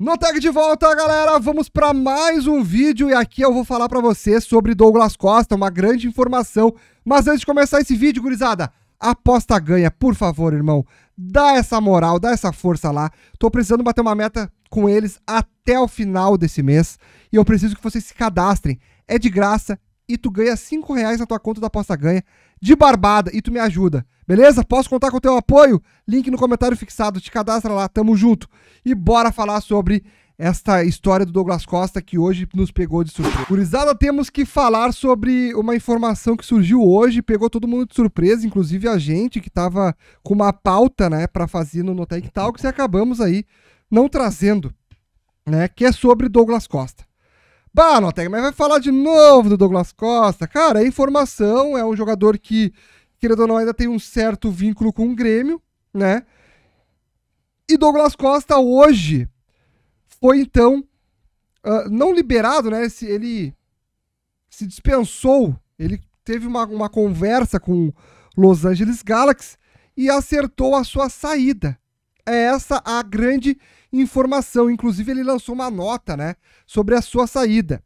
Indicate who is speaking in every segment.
Speaker 1: No tag de volta, galera, vamos para mais um vídeo e aqui eu vou falar para vocês sobre Douglas Costa, uma grande informação. Mas antes de começar esse vídeo, gurizada, aposta ganha, por favor, irmão. Dá essa moral, dá essa força lá. Tô precisando bater uma meta com eles até o final desse mês e eu preciso que vocês se cadastrem. É de graça, e tu ganha 5 reais na tua conta da aposta ganha de barbada e tu me ajuda. Beleza? Posso contar com o teu apoio? Link no comentário fixado, te cadastra lá, tamo junto. E bora falar sobre esta história do Douglas Costa que hoje nos pegou de surpresa. Curizada, temos que falar sobre uma informação que surgiu hoje, pegou todo mundo de surpresa, inclusive a gente que tava com uma pauta, né, para fazer no Notec Talks e acabamos aí não trazendo, né, que é sobre Douglas Costa. Bah, Noteg, mas vai falar de novo do Douglas Costa. Cara, é informação, é um jogador que, querendo ou não, ainda tem um certo vínculo com o Grêmio, né? E Douglas Costa hoje foi então uh, não liberado, né? Se ele se dispensou, ele teve uma, uma conversa com Los Angeles Galaxy e acertou a sua saída é essa a grande informação. Inclusive, ele lançou uma nota né, sobre a sua saída.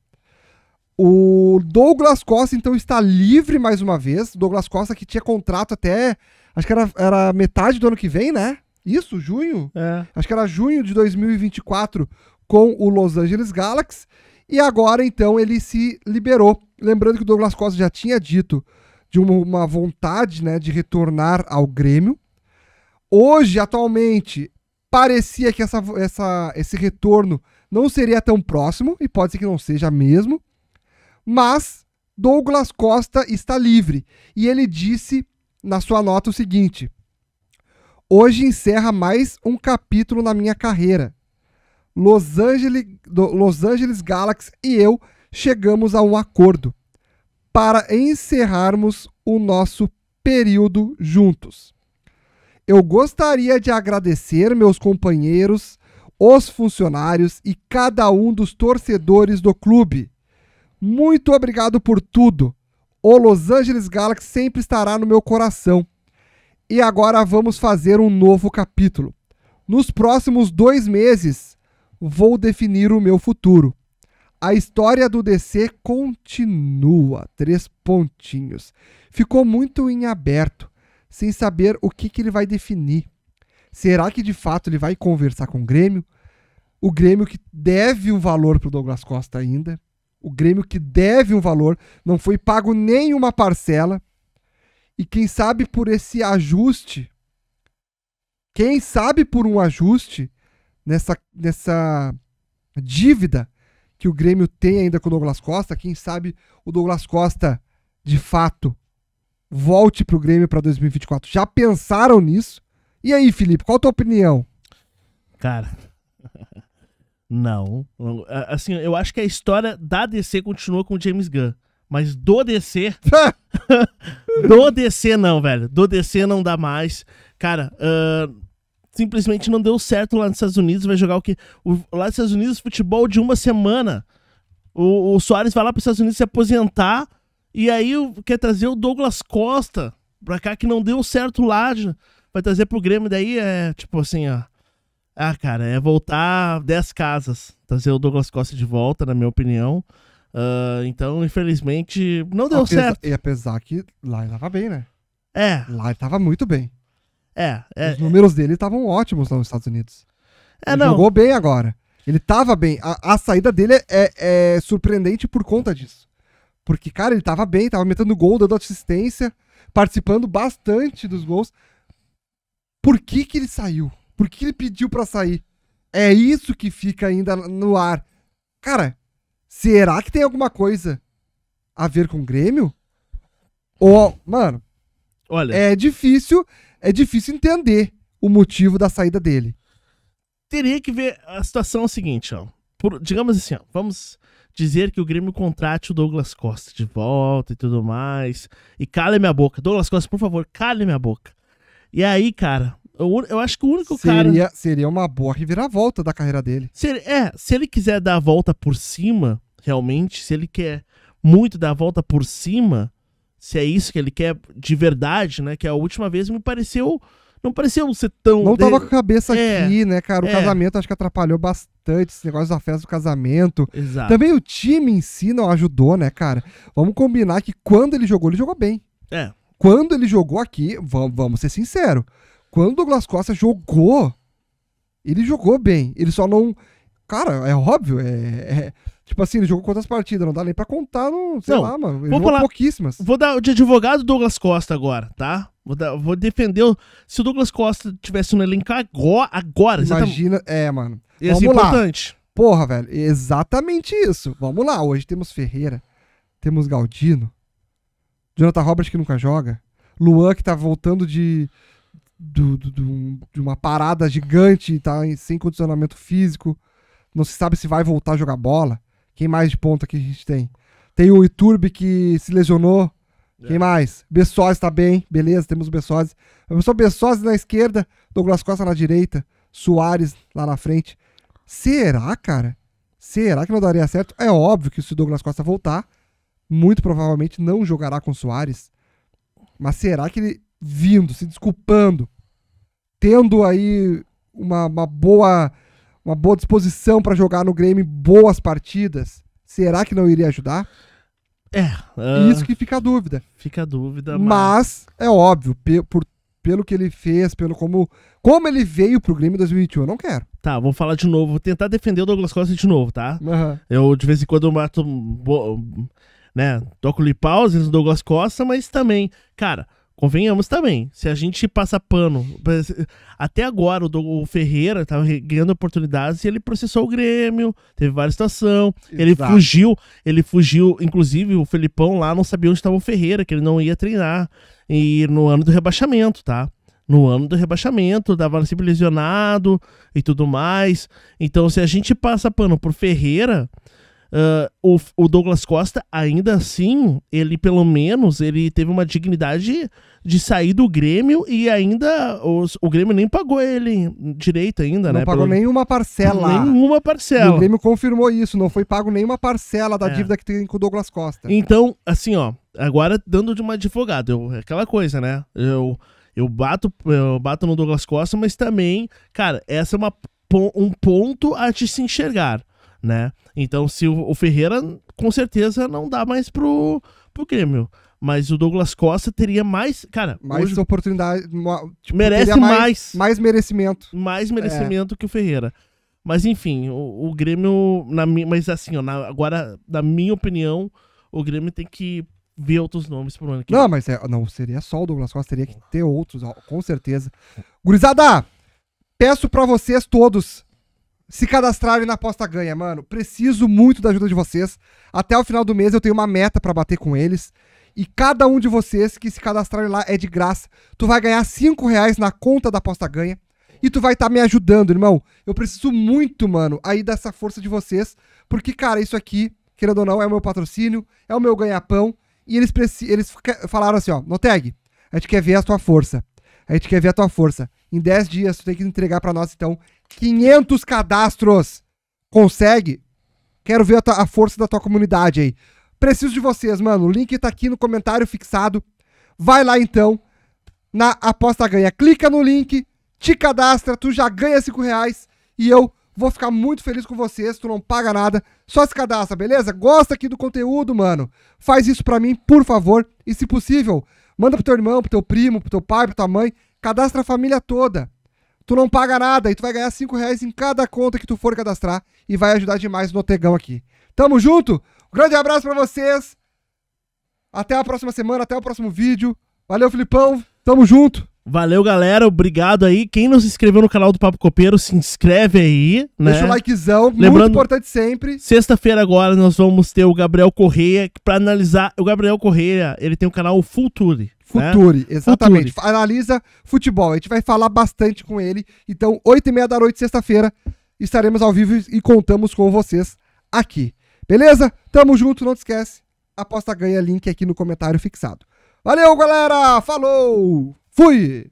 Speaker 1: O Douglas Costa, então, está livre mais uma vez. Douglas Costa, que tinha contrato até. Acho que era, era metade do ano que vem, né? Isso, junho? É. Acho que era junho de 2024 com o Los Angeles Galaxy. E agora, então, ele se liberou. Lembrando que o Douglas Costa já tinha dito de uma, uma vontade né, de retornar ao Grêmio. Hoje, atualmente, parecia que essa, essa, esse retorno não seria tão próximo, e pode ser que não seja mesmo, mas Douglas Costa está livre. E ele disse na sua nota o seguinte: Hoje encerra mais um capítulo na minha carreira. Los Angeles, Los Angeles Galaxy e eu chegamos a um acordo para encerrarmos o nosso período juntos. Eu gostaria de agradecer meus companheiros, os funcionários e cada um dos torcedores do clube. Muito obrigado por tudo. O Los Angeles Galaxy sempre estará no meu coração. E agora vamos fazer um novo capítulo. Nos próximos dois meses, vou definir o meu futuro. A história do DC continua. Três pontinhos. Ficou muito em aberto sem saber o que, que ele vai definir. Será que de fato ele vai conversar com o Grêmio? O Grêmio que deve um valor para o Douglas Costa ainda. O Grêmio que deve um valor, não foi pago nenhuma parcela. E quem sabe por esse ajuste, quem sabe por um ajuste nessa, nessa dívida que o Grêmio tem ainda com o Douglas Costa, quem sabe o Douglas Costa, de fato, volte para o Grêmio para 2024. Já pensaram nisso? E aí, Felipe, qual a tua opinião?
Speaker 2: Cara, não. Assim, eu acho que a história da DC continua com o James Gunn. Mas do DC. do DC não, velho. Do DC não dá mais. Cara, uh, simplesmente não deu certo lá nos Estados Unidos. Vai jogar o que? lá nos Estados Unidos, futebol de uma semana. O, o Soares vai lá para os Estados Unidos se aposentar e aí quer trazer o Douglas Costa pra cá, que não deu certo lá. Vai trazer pro Grêmio. Daí é tipo assim, ó. Ah, cara, é voltar 10 casas. Trazer o Douglas Costa de volta, na minha opinião. Uh, então, infelizmente, não deu apesar, certo. E apesar que lá ele tava bem, né? É. Lá ele tava muito bem.
Speaker 1: É. é Os é. números é. dele estavam ótimos lá nos Estados Unidos. É, ele não. jogou bem agora. Ele tava bem. A, a saída dele é, é surpreendente por conta disso. Porque, cara, ele tava bem, tava metendo gol, dando assistência, participando bastante dos gols. Por que que ele saiu? Por que ele pediu para sair? É isso que fica ainda no ar. Cara, será que tem alguma coisa a ver com o Grêmio? Ou, mano, olha, é difícil, é difícil entender o motivo da saída dele.
Speaker 2: Teria que ver a situação é o seguinte, ó por, digamos assim, ó, vamos dizer que o Grêmio contrate o Douglas Costa de volta e tudo mais. E cale minha boca. Douglas Costa, por favor, cale minha boca. E aí, cara, eu, eu acho que o único seria, cara. Seria uma boa reviravolta da carreira dele. Se ele, é, se ele quiser dar a volta por cima, realmente, se ele quer muito dar a volta por cima, se é isso que ele quer de verdade, né? Que a última vez me pareceu não pareciam ser tão. Não tava com a cabeça é, aqui, né, cara? O é. casamento
Speaker 1: acho que atrapalhou bastante esse negócio da festa do casamento. Exato. Também o time em si não ajudou, né, cara? Vamos combinar que quando ele jogou, ele jogou bem. É. Quando ele jogou aqui, vamos, vamos ser sinceros. Quando o Douglas Costa jogou, ele jogou bem. Ele só não.
Speaker 2: Cara, é óbvio, é, é Tipo assim, ele jogou quantas partidas? Não dá nem pra contar, não sei não, lá, mano. Ele vou falar, pouquíssimas. Vou dar o de advogado Douglas Costa agora, tá? Vou, dar, vou defender. O, se o Douglas Costa tivesse no elenco agora. agora Imagina, tá... é, mano. Isso Vamos é importante.
Speaker 1: Lá. Porra, velho, exatamente isso. Vamos lá, hoje temos Ferreira, temos Galdino, Jonathan Roberts que nunca joga, Luan que tá voltando de, do, do, do, de uma parada gigante, tá sem condicionamento físico, não se sabe se vai voltar a jogar bola. Quem mais de ponta que a gente tem? Tem o Iturbe que se lesionou. É. Quem mais? Bessose tá bem, beleza, temos o Bessose. Só Bessose na esquerda, Douglas Costa na direita, Soares lá na frente. Será, cara? Será que não daria certo? É óbvio que se o Douglas Costa voltar, muito provavelmente não jogará com o Soares. Mas será que ele, vindo, se desculpando, tendo aí uma, uma boa uma boa disposição para jogar no Grêmio, boas partidas, será que não iria ajudar? É. Uh, Isso que fica a dúvida. Fica a dúvida, mas. mas é óbvio, pe por, pelo que ele
Speaker 2: fez, pelo como, como ele veio pro Grêmio em 2021, eu não quero. Tá, vou falar de novo, vou tentar defender o Douglas Costa de novo, tá? Uhum. Eu, de vez em quando, mato. né? Toco lhe Lipaus, o Douglas Costa, mas também, cara. Convenhamos também, se a gente passa pano. Até agora, o, Ferreira estava ganhando oportunidades e ele processou o Grêmio, teve várias situações. Ele fugiu, ele fugiu, inclusive o Felipão lá não sabia onde estava o Ferreira, que ele não ia treinar. E no ano do rebaixamento, tá? no ano do rebaixamento, dava sempre lesionado e tudo mais. Então, se a gente passa pano por Ferreira, Uh, o, o, Douglas Costa, ainda assim, ele pelo menos ele teve uma dignidade de sair do Grêmio e ainda os, o Grêmio nem pagou ele direito ainda, não né? Não pagou pelo, nenhuma parcela. Nenhuma
Speaker 1: parcela. E o Grêmio confirmou isso, não foi pago nenhuma parcela da é. dívida que tem com o Douglas Costa.
Speaker 2: Então, assim, ó, agora dando de uma advogada, eu, é aquela coisa, né? Eu eu bato, eu bato no Douglas Costa, mas também, cara, essa é uma um ponto a te se enxergar né? Então, se o, o Ferreira com certeza não dá mais pro, pro Grêmio mas o Douglas Costa teria mais, cara, mais hoje, oportunidade, tipo, merece mais, mais,
Speaker 1: mais merecimento, mais
Speaker 2: é. merecimento é. que o Ferreira. Mas enfim, o, o Grêmio na mas assim, ó, na, agora na minha opinião, o Grêmio tem que ver outros nomes pro ano que Não,
Speaker 1: mas é, não seria só o Douglas Costa, teria que ter outros, com certeza. Gurizada, peço para vocês todos se cadastrarem na aposta ganha, mano. Preciso muito da ajuda de vocês. Até o final do mês eu tenho uma meta para bater com eles. E cada um de vocês que se cadastrarem lá é de graça. Tu vai ganhar 5 reais na conta da aposta ganha. E tu vai estar tá me ajudando, irmão. Eu preciso muito, mano, aí dessa força de vocês. Porque, cara, isso aqui, querendo ou não, é o meu patrocínio, é o meu ganha-pão. E eles, eles falaram assim, ó, no tag a gente quer ver a tua força. A gente quer ver a tua força. Em 10 dias, tu tem que entregar para nós, então, 500 cadastros. Consegue? Quero ver a, tua, a força da tua comunidade aí. Preciso de vocês, mano. O link tá aqui no comentário fixado. Vai lá então na aposta ganha. Clica no link, te cadastra, tu já ganha 5 reais e eu vou ficar muito feliz com vocês. Tu não paga nada, só se cadastra, beleza? Gosta aqui do conteúdo, mano? Faz isso pra mim, por favor. E se possível, manda pro teu irmão, pro teu primo, pro teu pai, pro tua mãe. Cadastra a família toda tu não paga nada e tu vai ganhar 5 reais em cada conta que tu for cadastrar e vai ajudar demais no Tegão aqui. Tamo junto? Um grande abraço para vocês. Até a próxima semana, até o próximo vídeo. Valeu, Filipão.
Speaker 2: Tamo junto. Valeu, galera. Obrigado aí. Quem não se inscreveu no canal do Papo Copeiro, se inscreve aí. Né? Deixa o likezão, Lembrando, muito importante sempre. Sexta-feira agora nós vamos ter o Gabriel Correia para analisar. O Gabriel Correia, ele tem o um canal Futuri Futuri né? exatamente. Analisa futebol. A
Speaker 1: gente vai falar bastante com ele. Então, 8 e meia da noite, sexta-feira, estaremos ao vivo e contamos com vocês aqui. Beleza? Tamo junto, não te esquece. Aposta ganha link aqui no comentário fixado. Valeu, galera! Falou! Fui!